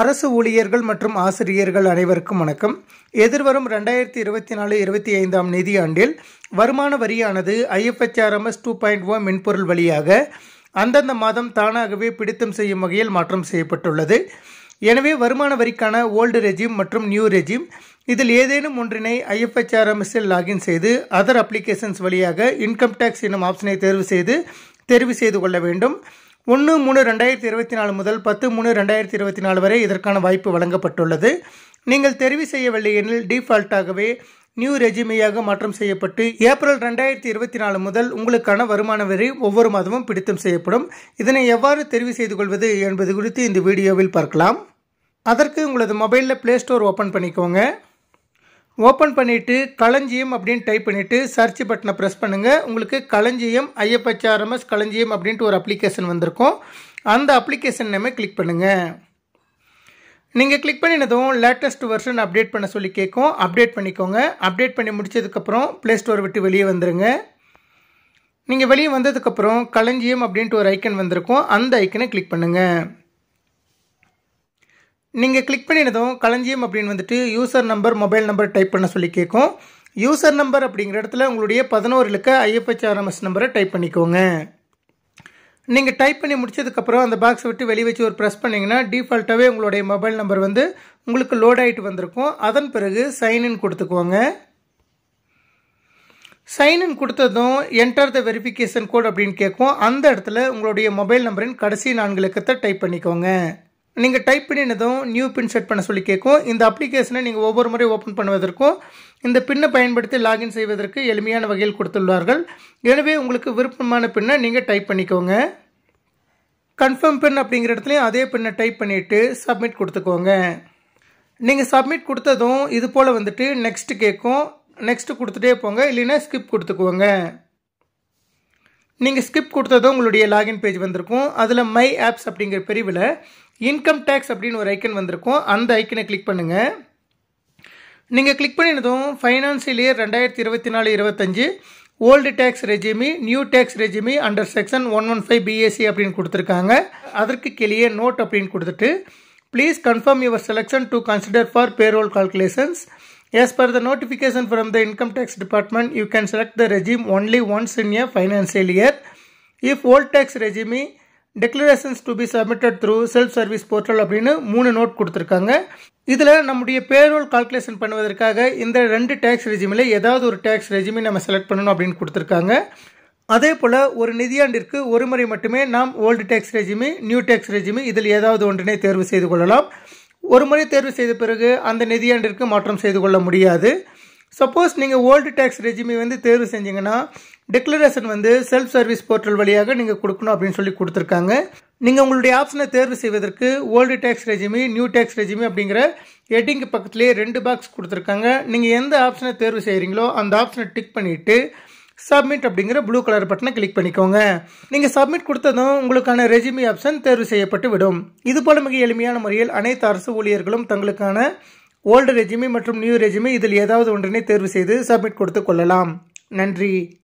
அரசு ஊழியர்கள் மற்றும் ஆசிரியர்கள் அனைவருக்கும் வணக்கம் எதிர்வரும் ரெண்டாயிரத்தி இருபத்தி நாலு இருபத்தி ஐந்தாம் நிதியாண்டில் வருமான வரியானது ஐஎஃப்எச்ஆர்எம்எஸ் டூ பாயிண்ட் ஓ மென்பொருள் வழியாக அந்தந்த மாதம் தானாகவே பிடித்தம் செய்யும் வகையில் மாற்றம் செய்யப்பட்டுள்ளது எனவே வருமான வரிக்கான ஓல்டு ரெஜிம் மற்றும் நியூ ரெஜிம் இதில் ஏதேனும் ஒன்றினை ஐஎஃப்ஹெச்ஆர்எம்எஸ்ஸில் லாகின் செய்து அதர் அப்ளிகேஷன்ஸ் வழியாக இன்கம் டேக்ஸ் என்னும் ஆப்ஷனை தேர்வு செய்து தெரிவு செய்து கொள்ள வேண்டும் ஒன்று மூணு ரெண்டாயிரத்தி இருபத்தி நாலு முதல் பத்து மூணு ரெண்டாயிரத்தி இருபத்தி நாலு வரை இதற்கான வாய்ப்பு வழங்கப்பட்டுள்ளது நீங்கள் தெரிவு செய்யவில்லை எனில் டிஃபால்ட்டாகவே நியூ ரெஜிமையாக மாற்றம் செய்யப்பட்டு ஏப்ரல் ரெண்டாயிரத்தி இருபத்தி நாலு முதல் உங்களுக்கான வருமான வரி ஒவ்வொரு மாதமும் பிடித்தம் செய்யப்படும் இதனை எவ்வாறு தெரிவு செய்து கொள்வது என்பது குறித்து இந்த வீடியோவில் பார்க்கலாம் அதற்கு உங்களது மொபைலில் ப்ளே ஸ்டோர் ஓப்பன் பண்ணிக்கோங்க ஓப்பன் பண்ணிவிட்டு களஞ்சியம் அப்படின்னு டைப் பண்ணிவிட்டு சர்ச் பட்டனை ப்ரெஸ் பண்ணுங்கள் உங்களுக்கு களஞ்சியம் ஐஎப்ஹெச்ஆர்எம்எஸ் களஞ்சியம் அப்படின்ட்டு ஒரு அப்ளிகேஷன் வந்திருக்கும் அந்த அப்ளிகேஷன் நேமே கிளிக் பண்ணுங்கள் நீங்கள் கிளிக் பண்ணினதும் லேட்டஸ்ட் வெர்ஷன் அப்டேட் பண்ண சொல்லி கேட்கும் அப்டேட் பண்ணிக்கோங்க அப்டேட் பண்ணி முடித்ததுக்கப்புறம் ப்ளே ஸ்டோர் விட்டு வெளியே வந்துடுங்க நீங்கள் வெளியே வந்ததுக்கப்புறம் களஞ்சியம் அப்படின்ட்டு ஒரு ஐக்கன் வந்திருக்கும் அந்த ஐக்கனை கிளிக் பண்ணுங்கள் நீங்கள் கிளிக் பண்ணினதும் களஞ்சியம் அப்படின்னு வந்துட்டு user number mobile number type பண்ண சொல்லி கேட்கும் யூசர் நம்பர் அப்படிங்கிற இடத்துல உங்களுடைய பதினோரு இலக்க ஐஎஃப்ஹெச்ஆர்எம்எஸ் நம்பரை டைப் பண்ணிக்கோங்க நீங்கள் டைப் பண்ணி முடிச்சதுக்கப்புறம் அந்த பாக்ஸை விட்டு வெளியே வச்சு ஒரு ப்ரெஸ் பண்ணிங்கன்னா டிஃபால்ட்டாகவே உங்களுடைய மொபைல் நம்பர் வந்து உங்களுக்கு லோட் ஆகிட்டு வந்திருக்கும் அதன் பிறகு சைன்இன் கொடுத்துக்குவோங்க சைன்இன் கொடுத்ததும் என்டர் த வெரிஃபிகேஷன் கோட் அப்படின்னு கேட்கும் அந்த இடத்துல உங்களுடைய மொபைல் நம்பரின் கடைசி நான்கு இலக்கத்தை டைப் பண்ணிக்கோங்க நீங்கள் டைப் பண்ணினதும் நியூ பின் செட் பண்ண சொல்லி கேட்கும் இந்த அப்ளிகேஷனை நீங்கள் ஒவ்வொரு முறை ஓப்பன் பண்ணுவதற்கும் இந்த பின்னை பயன்படுத்தி லாகின் செய்வதற்கு எளிமையான வகையில் கொடுத்துள்ளார்கள் எனவே உங்களுக்கு விருப்பமான பின்னை நீங்கள் டைப் பண்ணிக்கோங்க கன்ஃபார்ம் பின் அப்படிங்கிற இடத்துலையும் அதே பின்னை டைப் பண்ணிவிட்டு சப்மிட் கொடுத்துக்கோங்க நீங்கள் சப்மிட் கொடுத்ததும் இது போல் வந்துட்டு நெக்ஸ்ட்டு கேட்கும் நெக்ஸ்ட்டு கொடுத்துட்டே போங்க இல்லைன்னா ஸ்கிப் கொடுத்துக்குவோங்க நீங்கள் ஸ்கிப் கொடுத்ததும் உங்களுடைய லாகின் பேஜ் வந்திருக்கும் அதில் மை ஆப்ஸ் அப்படிங்கிற பிரிவில் இன்கம் டேக்ஸ் அப்படின்னு ஒரு ஐக்கன் வந்திருக்கும் அந்த ஐக்கனை கிளிக் பண்ணுங்கள் நீங்கள் கிளிக் பண்ணினதும் ஃபைனான்சியல் இயர் ரெண்டாயிரத்தி இருபத்தி நாலு இருபத்தஞ்சு ஓல்டு டேக்ஸ் ரெஜிமி நியூ டேக்ஸ் ரெஜிமி under section one one five BSC அப்படின்னு கொடுத்துருக்காங்க அதற்கு கீழே நோட் அப்படின்னு கொடுத்துட்டு please confirm your selection to consider for payroll calculations As per the notification from the income tax department, you can select the regime only once in a financial year. If old tax regime declarations to be submitted through self service portal அப்படின்னு மூணு note கொடுத்துருக்காங்க இதில் நம்முடைய payroll calculation பண்ணுவதற்காக இந்த ரெண்டு tax ரெஜிமில் ஏதாவது ஒரு டேக்ஸ் ரெஜிமி நம்ம செலக்ட் பண்ணணும் அப்படின்னு கொடுத்துருக்காங்க அதே போல் ஒரு நிதியாண்டிற்கு ஒரு முறை மட்டுமே நாம் ஓல்டு டேக்ஸ் ரெஜிமி நியூ டேக்ஸ் ரெஜிமி இதில் ஏதாவது ஒன்றினை தேர்வு செய்து கொள்ளலாம் ஒரு முறை தேர்வு செய்த பிறகு அந்த நிதியாண்டிற்கு மாற்றம் செய்து கொள்ள முடியாது சப்போஸ் நீங்கள் ஓல்டு டேக்ஸ் ரெஜிமி வந்து தேர்வு செஞ்சீங்கன்னா டிக்ளரேஷன் வந்து செல்ஃப் சர்வீஸ் போர்ட்டல் வழியாக நீங்கள் கொடுக்கணும் அப்படின்னு சொல்லி கொடுத்துருக்காங்க நீங்கள் உங்களுடைய ஆப்ஷனை தேர்வு செய்வதற்கு ஓல்டு டேக்ஸ் ரெஜிமி நியூ டேக்ஸ் ரெஜிமி அப்படிங்கிற ஹெட்டிங்க்கு பக்கத்துலேயே ரெண்டு பாக்ஸ் கொடுத்துருக்காங்க நீங்கள் எந்த ஆப்ஷனை தேர்வு செய்கிறீங்களோ அந்த ஆப்ஷனை டிக் பண்ணிவிட்டு சப்மிட் அப்படிங்கிற ப்ளூ கலர் பட்டனை கிளிக் பண்ணிக்கோங்க நீங்கள் சப்மிட் கொடுத்ததும் உங்களுக்கான ரெஜிமி ஆப்ஷன் தேர்வு செய்யப்பட்டு விடும் போல மிக எளிமையான முறையில் அனைத்து அரசு ஊழியர்களும் தங்களுக்கான ஓல்டு ரெஜிமி மற்றும் நியூ ரெஜிமி இதில் ஏதாவது ஒன்றினை தேர்வு செய்து சப்மிட் கொடுத்து கொள்ளலாம் நன்றி